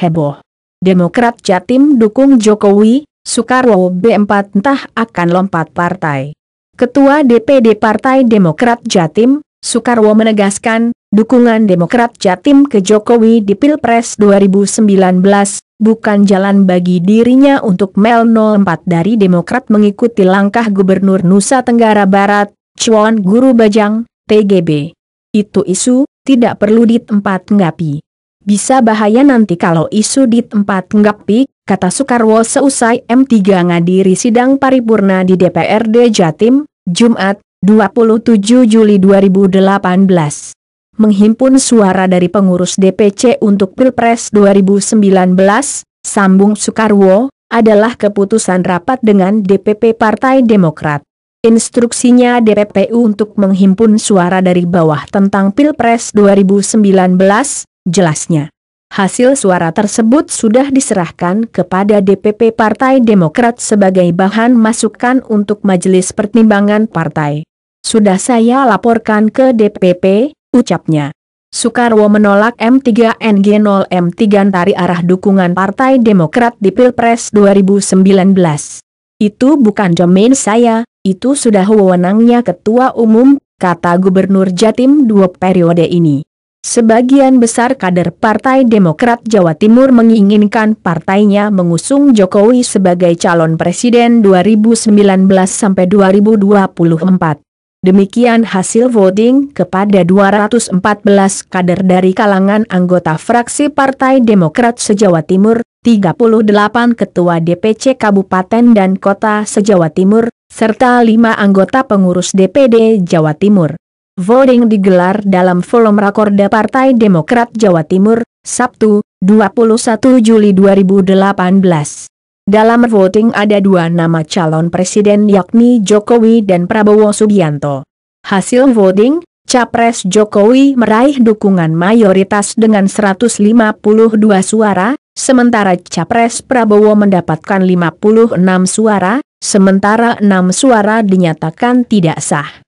heboh. Demokrat Jatim dukung Jokowi, Soekarwo B4 entah akan lompat partai. Ketua DPD Partai Demokrat Jatim, Soekarwo menegaskan, dukungan Demokrat Jatim ke Jokowi di Pilpres 2019, bukan jalan bagi dirinya untuk Mel 04 dari Demokrat mengikuti langkah Gubernur Nusa Tenggara Barat, Chuan Guru Bajang, TGB. Itu isu, tidak perlu ditempat ngapi. Bisa bahaya nanti kalau isu di tempat nggepik, kata Soekarwo seusai M3 ngadiri sidang paripurna di DPRD Jatim, Jumat, 27 Juli 2018 menghimpun suara dari pengurus DPC untuk Pilpres 2019, sambung Soekarwo, adalah keputusan rapat dengan DPP Partai Demokrat. Instruksinya DPPU untuk menghimpun suara dari bawah tentang Pilpres 2019, jelasnya. Hasil suara tersebut sudah diserahkan kepada DPP Partai Demokrat sebagai bahan masukan untuk Majelis Pertimbangan Partai. Sudah saya laporkan ke DPP, ucapnya. Soekarwo menolak M3NG0 M3 dari arah dukungan Partai Demokrat di Pilpres 2019. Itu bukan domain saya, itu sudah wewenangnya Ketua Umum, kata Gubernur Jatim dua periode ini. Sebagian besar kader Partai Demokrat Jawa Timur menginginkan partainya mengusung Jokowi sebagai calon presiden 2019-2024. Demikian hasil voting kepada 214 kader dari kalangan anggota fraksi Partai Demokrat se-Jawa Timur, 38 ketua DPC Kabupaten dan Kota se-Jawa Timur, serta 5 anggota pengurus DPD Jawa Timur. Voting digelar dalam forum Rakorda Partai Demokrat Jawa Timur, Sabtu, 21 Juli 2018. Dalam voting ada dua nama calon presiden yakni Jokowi dan Prabowo Subianto. Hasil voting, Capres Jokowi meraih dukungan mayoritas dengan 152 suara, sementara Capres Prabowo mendapatkan 56 suara, sementara 6 suara dinyatakan tidak sah.